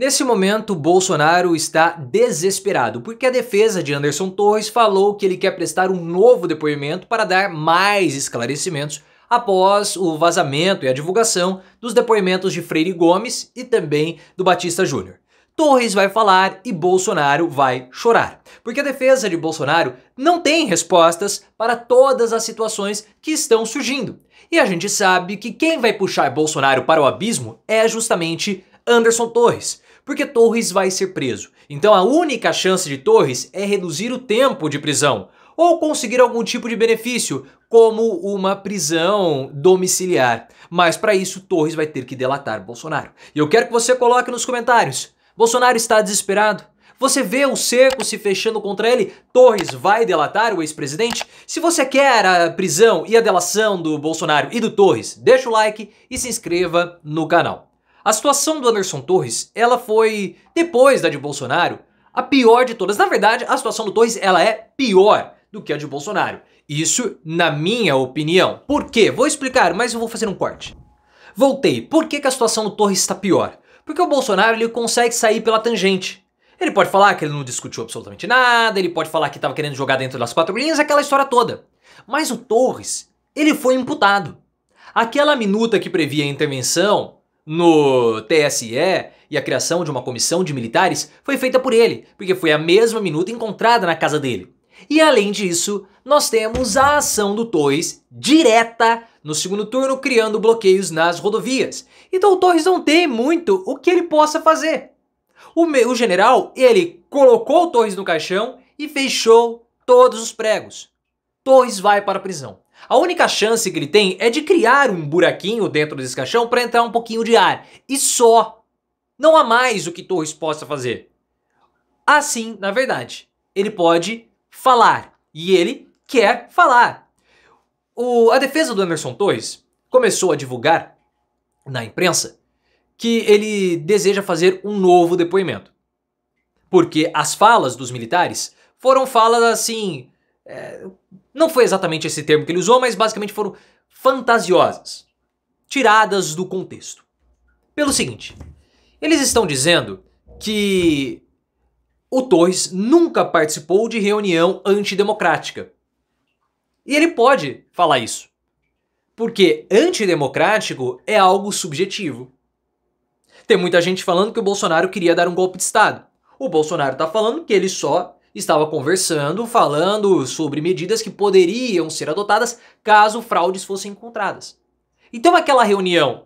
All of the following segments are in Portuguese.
Nesse momento, Bolsonaro está desesperado, porque a defesa de Anderson Torres falou que ele quer prestar um novo depoimento para dar mais esclarecimentos após o vazamento e a divulgação dos depoimentos de Freire Gomes e também do Batista Júnior. Torres vai falar e Bolsonaro vai chorar, porque a defesa de Bolsonaro não tem respostas para todas as situações que estão surgindo. E a gente sabe que quem vai puxar Bolsonaro para o abismo é justamente Anderson Torres, porque Torres vai ser preso. Então a única chance de Torres é reduzir o tempo de prisão ou conseguir algum tipo de benefício, como uma prisão domiciliar. Mas para isso, Torres vai ter que delatar Bolsonaro. E eu quero que você coloque nos comentários: Bolsonaro está desesperado? Você vê o cerco se fechando contra ele? Torres vai delatar o ex-presidente? Se você quer a prisão e a delação do Bolsonaro e do Torres, deixa o like e se inscreva no canal. A situação do Anderson Torres, ela foi, depois da de Bolsonaro, a pior de todas. Na verdade, a situação do Torres, ela é pior do que a de Bolsonaro. Isso na minha opinião. Por quê? Vou explicar, mas eu vou fazer um corte. Voltei. Por que, que a situação do Torres está pior? Porque o Bolsonaro ele consegue sair pela tangente. Ele pode falar que ele não discutiu absolutamente nada, ele pode falar que estava querendo jogar dentro das quatro linhas, aquela história toda. Mas o Torres, ele foi imputado. Aquela minuta que previa a intervenção no TSE e a criação de uma comissão de militares foi feita por ele, porque foi a mesma minuta encontrada na casa dele. E além disso, nós temos a ação do Torres direta no segundo turno, criando bloqueios nas rodovias. Então o Torres não tem muito o que ele possa fazer. O, o general, ele colocou o Torres no caixão e fechou todos os pregos. Torres vai para a prisão. A única chance que ele tem é de criar um buraquinho dentro desse caixão para entrar um pouquinho de ar. E só. Não há mais o que Torres possa fazer. Assim, na verdade, ele pode falar. E ele quer falar. O, a defesa do Emerson Torres começou a divulgar na imprensa que ele deseja fazer um novo depoimento. Porque as falas dos militares foram falas assim. É, não foi exatamente esse termo que ele usou, mas basicamente foram fantasiosas, tiradas do contexto. Pelo seguinte, eles estão dizendo que o Torres nunca participou de reunião antidemocrática. E ele pode falar isso. Porque antidemocrático é algo subjetivo. Tem muita gente falando que o Bolsonaro queria dar um golpe de Estado. O Bolsonaro está falando que ele só estava conversando, falando sobre medidas que poderiam ser adotadas caso fraudes fossem encontradas. Então, aquela reunião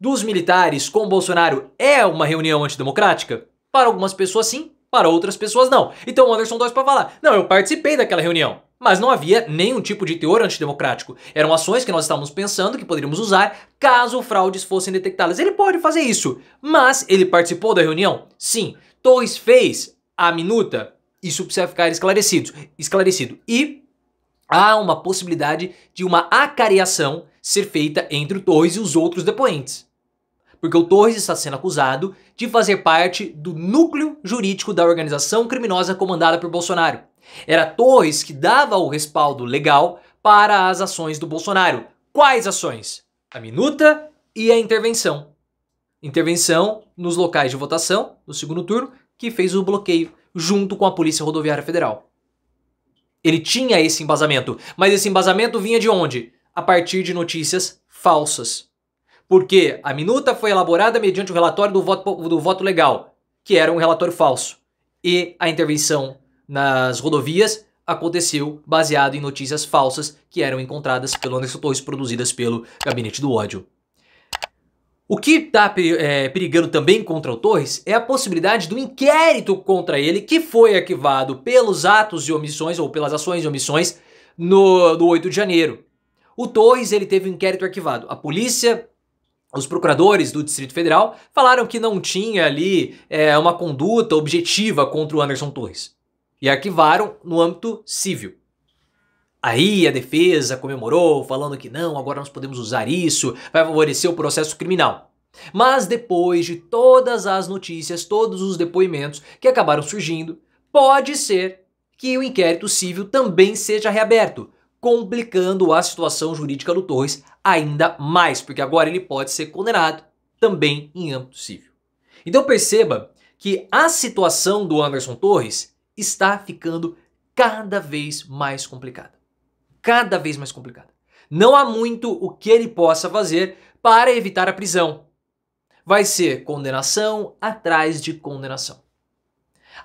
dos militares com Bolsonaro é uma reunião antidemocrática? Para algumas pessoas, sim, para outras pessoas, não. Então, Anderson Dois para falar: não, eu participei daquela reunião. Mas não havia nenhum tipo de teor antidemocrático. Eram ações que nós estávamos pensando que poderíamos usar caso fraudes fossem detectadas. Ele pode fazer isso, mas ele participou da reunião? Sim. Torres fez a minuta isso precisa ficar esclarecido. esclarecido. E há uma possibilidade de uma acariação ser feita entre o Torres e os outros depoentes. Porque o Torres está sendo acusado de fazer parte do núcleo jurídico da organização criminosa comandada por Bolsonaro. Era Torres que dava o respaldo legal para as ações do Bolsonaro. Quais ações? A minuta e a intervenção. Intervenção nos locais de votação, no segundo turno, que fez o bloqueio junto com a Polícia Rodoviária Federal. Ele tinha esse embasamento, mas esse embasamento vinha de onde? A partir de notícias falsas. Porque a minuta foi elaborada mediante o relatório do voto, do voto legal, que era um relatório falso. E a intervenção nas rodovias aconteceu baseado em notícias falsas que eram encontradas pelo Anderson Torres produzidas pelo Gabinete do Ódio. O que está é, perigando também contra o Torres é a possibilidade do inquérito contra ele, que foi arquivado pelos atos e omissões, ou pelas ações e omissões, no, do 8 de janeiro. O Torres ele teve um inquérito arquivado. A polícia, os procuradores do Distrito Federal falaram que não tinha ali é, uma conduta objetiva contra o Anderson Torres. E arquivaram no âmbito civil. Aí a defesa comemorou, falando que não, agora nós podemos usar isso, vai favorecer o processo criminal. Mas depois de todas as notícias, todos os depoimentos que acabaram surgindo, pode ser que o inquérito civil também seja reaberto, complicando a situação jurídica do Torres ainda mais, porque agora ele pode ser condenado também em âmbito civil. Então perceba que a situação do Anderson Torres está ficando cada vez mais complicada cada vez mais complicada. Não há muito o que ele possa fazer para evitar a prisão. Vai ser condenação atrás de condenação.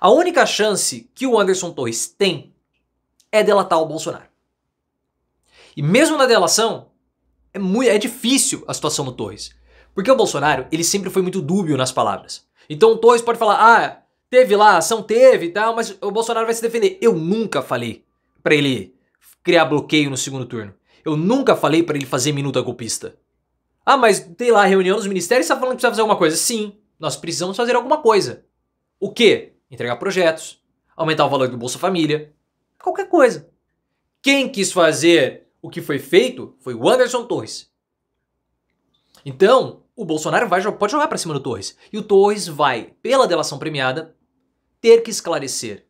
A única chance que o Anderson Torres tem é delatar o Bolsonaro. E mesmo na delação, é, muito, é difícil a situação do Torres. Porque o Bolsonaro, ele sempre foi muito dúbio nas palavras. Então o Torres pode falar, ah, teve lá, ação teve e tal, mas o Bolsonaro vai se defender. Eu nunca falei para ele criar bloqueio no segundo turno. Eu nunca falei para ele fazer minuta golpista. Ah, mas tem lá a reunião dos ministérios e está falando que precisa fazer alguma coisa. Sim, nós precisamos fazer alguma coisa. O quê? Entregar projetos, aumentar o valor do Bolsa Família, qualquer coisa. Quem quis fazer o que foi feito foi o Anderson Torres. Então, o Bolsonaro vai, pode jogar para cima do Torres. E o Torres vai, pela delação premiada, ter que esclarecer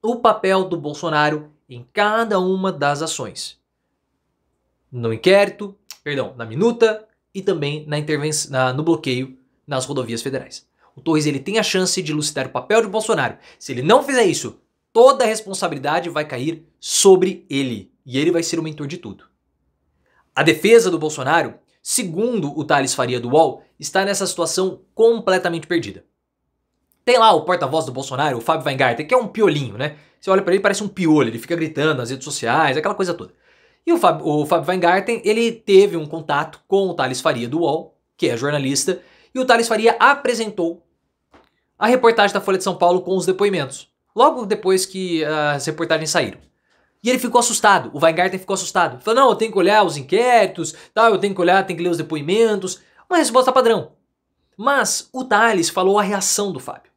o papel do Bolsonaro em cada uma das ações. No inquérito, perdão, na minuta e também na intervenção, na, no bloqueio nas rodovias federais. O Torres ele tem a chance de elucidar o papel de Bolsonaro. Se ele não fizer isso, toda a responsabilidade vai cair sobre ele e ele vai ser o mentor de tudo. A defesa do Bolsonaro, segundo o Thales Faria do UOL, está nessa situação completamente perdida. Tem lá o porta-voz do Bolsonaro, o Fábio Weingarten, que é um piolinho, né? Você olha para ele parece um piolho, ele fica gritando nas redes sociais, aquela coisa toda. E o Fábio, o Fábio Weingarten, ele teve um contato com o Thales Faria do UOL, que é jornalista, e o Thales Faria apresentou a reportagem da Folha de São Paulo com os depoimentos, logo depois que as reportagens saíram. E ele ficou assustado, o Weingarten ficou assustado. Falou, não, eu tenho que olhar os inquéritos, tal, eu tenho que olhar, tenho que ler os depoimentos. Uma resposta padrão. Mas o Thales falou a reação do Fábio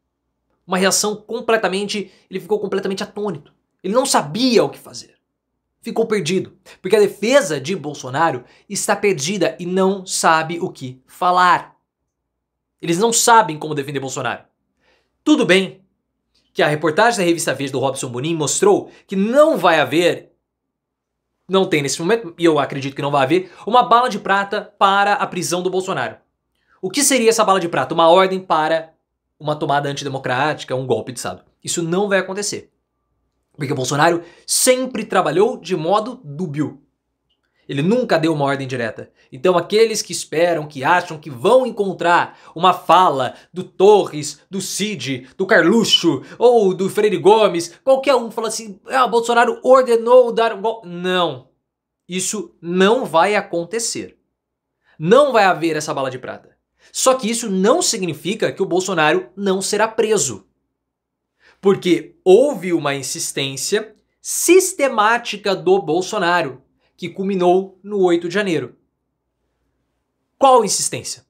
uma reação completamente. Ele ficou completamente atônito. Ele não sabia o que fazer. Ficou perdido. Porque a defesa de Bolsonaro está perdida e não sabe o que falar. Eles não sabem como defender Bolsonaro. Tudo bem que a reportagem da revista Veja do Robson Bonin mostrou que não vai haver, não tem nesse momento, e eu acredito que não vai haver, uma bala de prata para a prisão do Bolsonaro. O que seria essa bala de prata? Uma ordem para uma tomada antidemocrática, um golpe de Estado. Isso não vai acontecer. Porque Bolsonaro sempre trabalhou de modo dúbio. Ele nunca deu uma ordem direta. Então, aqueles que esperam, que acham que vão encontrar uma fala do Torres, do Cid, do Carluxo ou do Freire Gomes, qualquer um fala assim: ah, Bolsonaro ordenou dar um golpe. Não. Isso não vai acontecer. Não vai haver essa bala de prata. Só que isso não significa que o Bolsonaro não será preso. Porque houve uma insistência sistemática do Bolsonaro, que culminou no 8 de janeiro. Qual insistência?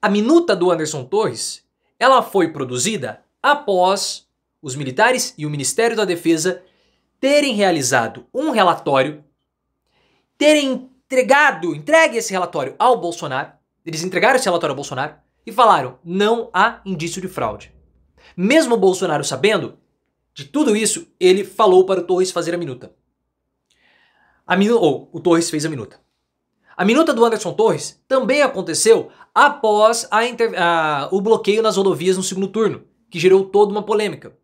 A minuta do Anderson Torres, ela foi produzida após os militares e o Ministério da Defesa terem realizado um relatório, terem entregado, entregue esse relatório ao Bolsonaro eles entregaram esse relatório ao Bolsonaro e falaram: não há indício de fraude. Mesmo o Bolsonaro sabendo de tudo isso, ele falou para o Torres fazer a minuta. A minu ou o Torres fez a minuta. A minuta do Anderson Torres também aconteceu após a a, o bloqueio nas rodovias no segundo turno, que gerou toda uma polêmica.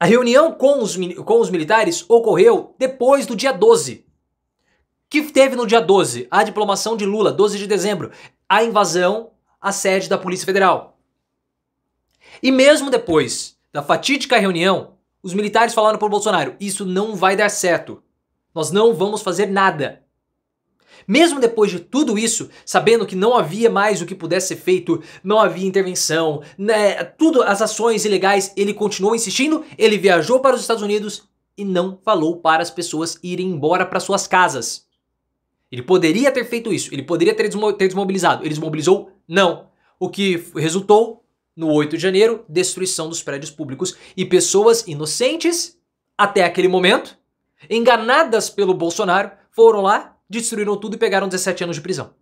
A reunião com os, com os militares ocorreu depois do dia 12, que teve no dia 12, a diplomação de Lula, 12 de dezembro, a invasão à sede da Polícia Federal. E mesmo depois da fatídica reunião, os militares falaram para o Bolsonaro: isso não vai dar certo. Nós não vamos fazer nada. Mesmo depois de tudo isso, sabendo que não havia mais o que pudesse ser feito, não havia intervenção, né, tudo as ações ilegais, ele continuou insistindo, ele viajou para os Estados Unidos e não falou para as pessoas irem embora para suas casas. Ele poderia ter feito isso, ele poderia ter, desmo ter desmobilizado. Ele desmobilizou? Não. O que resultou, no 8 de janeiro, destruição dos prédios públicos e pessoas inocentes, até aquele momento, enganadas pelo Bolsonaro, foram lá, destruíram tudo e pegaram 17 anos de prisão.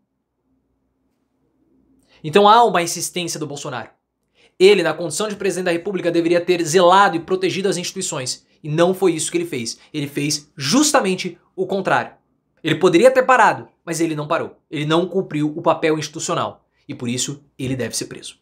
Então há uma insistência do Bolsonaro. Ele, na condição de presidente da República, deveria ter zelado e protegido as instituições. E não foi isso que ele fez. Ele fez justamente o contrário. Ele poderia ter parado, mas ele não parou. Ele não cumpriu o papel institucional e por isso ele deve ser preso.